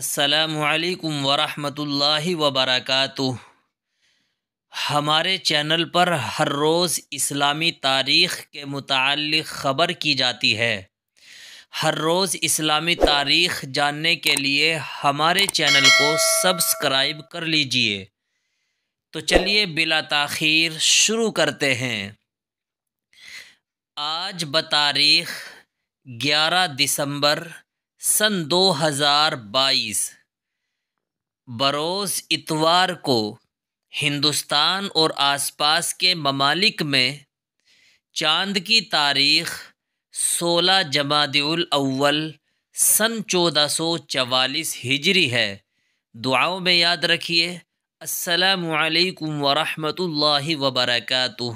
السلام علیکم ورحمۃ اللہ وبرکاتہ ہمارے چینل پر ہر روز اسلامی تاریخ کے متعلق خبر کی جاتی ہے ہر روز اسلامی تاریخ جاننے کے لیے ہمارے چینل کو سبسکرائب کر لیجئے تو چلیے بلا تاخیر شروع کرتے ہیں آج بتاریخ گیارہ دسمبر सन 2022 बरोज़ इतवार को हिंदुस्तान और आसपास के ममालिक में चांद की तारीख़ 16 जमादिल अव्वल सन 1444 हिजरी है दुआओं में याद रखिए अस्सलाम वालेकुम वरहमतुल्लाहि वबरकatuh